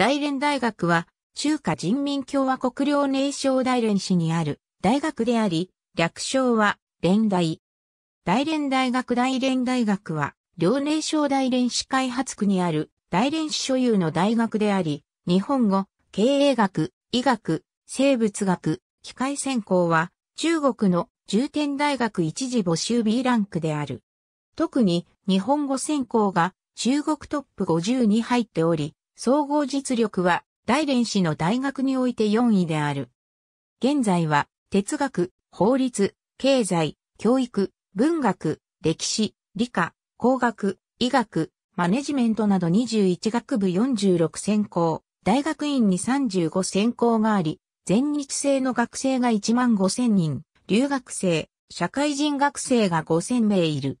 大連大学は、中華人民共和国領年省大連市にある大学であり、略称は、連大。大連大学大連大学は、遼寧省大連市開発区にある大連市所有の大学であり、日本語、経営学、医学、生物学、機械専攻は、中国の重点大学一次募集 B ランクである。特に、日本語専攻が中国トップ50に入っており、総合実力は、大連市の大学において4位である。現在は、哲学、法律、経済、教育、文学、歴史、理科、工学、医学、マネジメントなど21学部46専攻、大学院に35専攻があり、全日制の学生が1万5000人、留学生、社会人学生が5000名いる。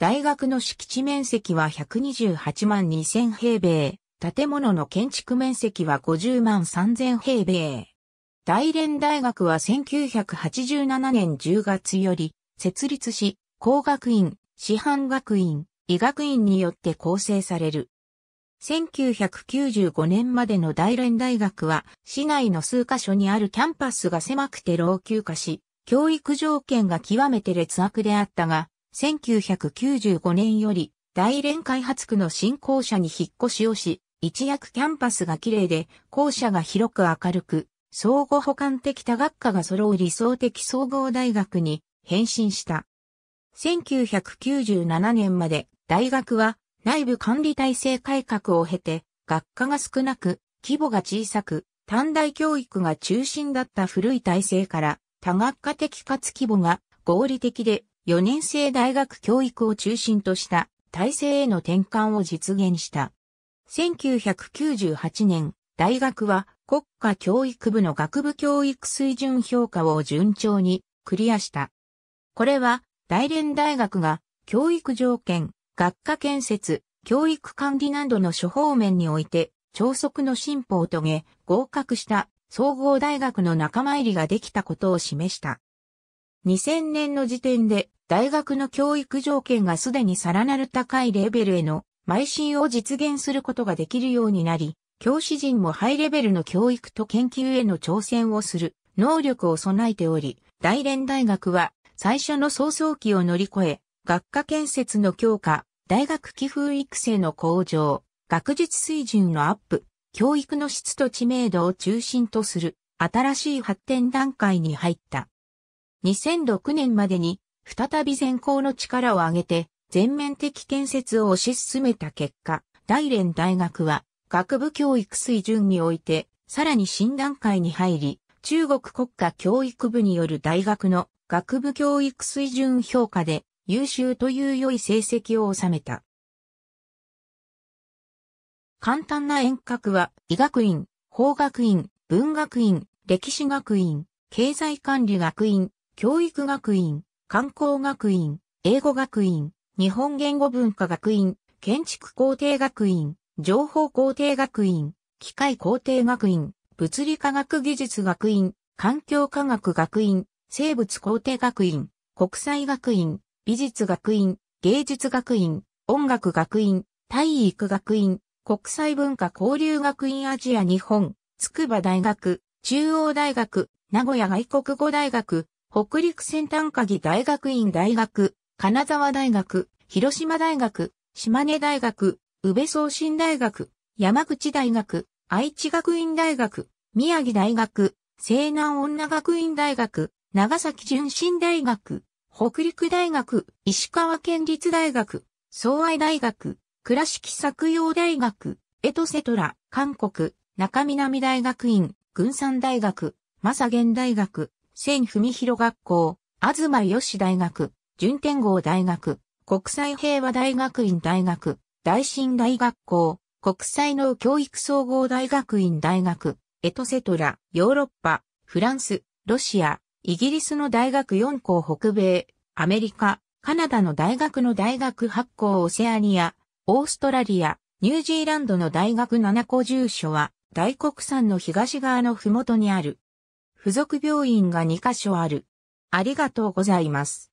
大学の敷地面積は128万2000平米、建物の建築面積は50万3000平米。大連大学は1987年10月より設立し、工学院、師範学院、医学院によって構成される。1995年までの大連大学は市内の数カ所にあるキャンパスが狭くて老朽化し、教育条件が極めて劣悪であったが、1995年より大連開発区の振興者に引っ越しをし、一躍キャンパスが綺麗で、校舎が広く明るく、相互補完的多学科が揃う理想的総合大学に変身した。1997年まで大学は内部管理体制改革を経て、学科が少なく、規模が小さく、短大教育が中心だった古い体制から、多学科的かつ規模が合理的で4年生大学教育を中心とした体制への転換を実現した。1998年、大学は国家教育部の学部教育水準評価を順調にクリアした。これは大連大学が教育条件、学科建設、教育管理などの諸方面において、超速の進歩を遂げ、合格した総合大学の仲間入りができたことを示した。2000年の時点で大学の教育条件がすでにさらなる高いレベルへの邁進を実現することができるようになり、教師陣もハイレベルの教育と研究への挑戦をする能力を備えており、大連大学は最初の創々期を乗り越え、学科建設の強化、大学寄付育成の向上、学術水準のアップ、教育の質と知名度を中心とする新しい発展段階に入った。2006年までに再び全校の力を上げて全面的建設を推し進めた結果、大連大学は学部教育水準において、さらに新段階に入り、中国国家教育部による大学の学部教育水準評価で優秀という良い成績を収めた。簡単な遠隔は、医学院、法学院、文学院、歴史学院、経済管理学院、教育学院、観光学院、英語学院、日本言語文化学院、建築工程学院、情報工程学院、機械工程学院、物理科学技術学院、環境科学学院、生物工程学院、国際学院、美術学院、芸術学院、音楽学院、体育学院、国際文化交流学院アジア日本、筑波大学、中央大学、名古屋外国語大学、北陸先端科技大学院大学、金沢大学、広島大学、島根大学、宇部総新大学、山口大学、愛知学院大学、宮城大学、西南女学院大学、長崎純心大学、北陸大学、石川県立大学、総愛大学、倉敷作陽大学、エトセトラ、韓国、中南大学院、群山大学、正源大学、千文広学校、東吉大学、順天郷大学、国際平和大学院大学、大新大学校、国際脳教育総合大学院大学、エトセトラ、ヨーロッパ、フランス、ロシア、イギリスの大学4校北米、アメリカ、カナダの大学の大学8校オセアニア、オーストラリア、ニュージーランドの大学7校住所は、大黒山の東側のふもとにある。付属病院が2カ所ある。ありがとうございます。